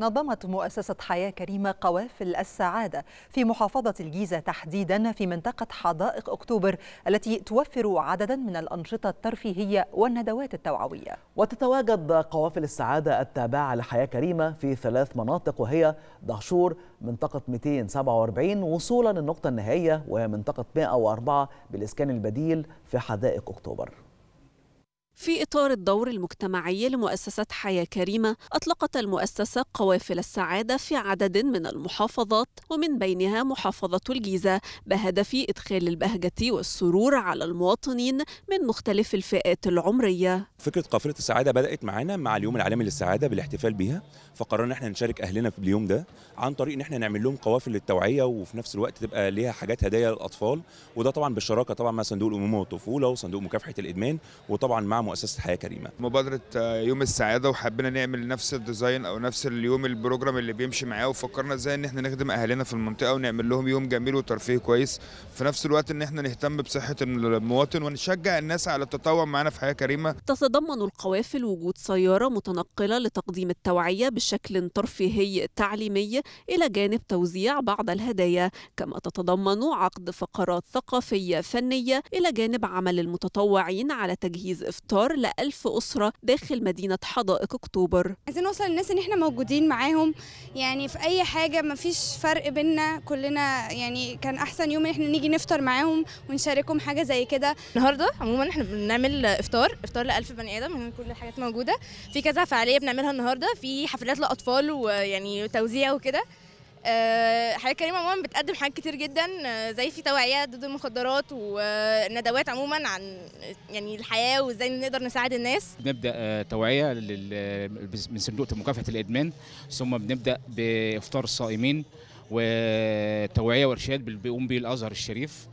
نظمت مؤسسة حياة كريمة قوافل السعادة في محافظة الجيزة تحديدا في منطقة حدائق أكتوبر التي توفر عددا من الأنشطة الترفيهية والندوات التوعوية وتتواجد قوافل السعادة التابعة لحياة كريمة في ثلاث مناطق وهي دهشور منطقة 247 وصولا للنقطة النهائية وهي منطقة 104 بالإسكان البديل في حدائق أكتوبر في إطار الدور المجتمعي لمؤسسة حياة كريمة أطلقت المؤسسة قوافل السعادة في عدد من المحافظات ومن بينها محافظة الجيزة بهدف إدخال البهجة والسرور على المواطنين من مختلف الفئات العمرية فكرة قافلة السعادة بدأت معانا مع اليوم العالمي للسعادة بالاحتفال بها فقررنا احنا نشارك أهلنا في اليوم ده عن طريق ان احنا نعمل لهم قوافل للتوعية وفي نفس الوقت تبقى ليها حاجات هدايا للأطفال وده طبعا بالشراكة طبعا مع صندوق الأمومة والطفولة وصندوق مكافحة الإدمان وطبعا مع مؤسسه حياه كريمه مبادره آه، يوم السعاده وحبينا نعمل نفس الديزاين او نفس اليوم البروجرام اللي بيمشي معاه وفكرنا ازاي ان احنا نخدم اهالينا في المنطقه ونعمل لهم يوم جميل وترفيه كويس في نفس الوقت ان احنا نهتم بصحه المواطن ونشجع الناس على التطوع معانا في حياه كريمه تتضمن القوافل وجود سياره متنقله لتقديم التوعيه بشكل ترفيهي تعليمي الى جانب توزيع بعض الهدايا كما تتضمن عقد فقرات ثقافيه فنيه الى جانب عمل المتطوعين على تجهيز افطار ابتكار ل 1000 أسرة داخل مدينة حدائق أكتوبر عايزين نوصل للناس إن إحنا موجودين معاهم يعني في أي حاجة ما فيش فرق بينا كلنا يعني كان أحسن يوم إن إحنا نيجي نفطر معاهم ونشاركهم حاجة زي كده النهاردة عموما إحنا بنعمل إفطار إفطار ل 1000 بني آدم من يعني كل الحاجات موجودة في كذا فعالية بنعملها النهاردة في حفلات لأطفال ويعني توزيع وكده حياة كريمة عموما بتقدم حاجات كتير جدا آه، زي في توعية ضد المخدرات وندوات عموما عن يعني الحياة وازاي نقدر نساعد الناس بنبدأ آه، توعية آه، من صندوق مكافحة الإدمان ثم بنبدأ بإفطار الصائمين وتوعية وإرشاد بيقوم به الأزهر الشريف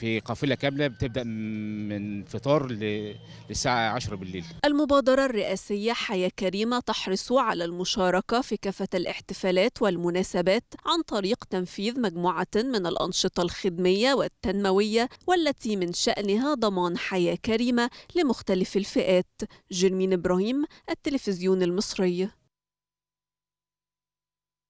في قافله كامله بتبدا من فطار للساعه 10 بالليل. المبادره الرئاسيه حياه كريمه تحرص على المشاركه في كافه الاحتفالات والمناسبات عن طريق تنفيذ مجموعه من الانشطه الخدميه والتنمويه والتي من شانها ضمان حياه كريمه لمختلف الفئات. جرمين ابراهيم التلفزيون المصري.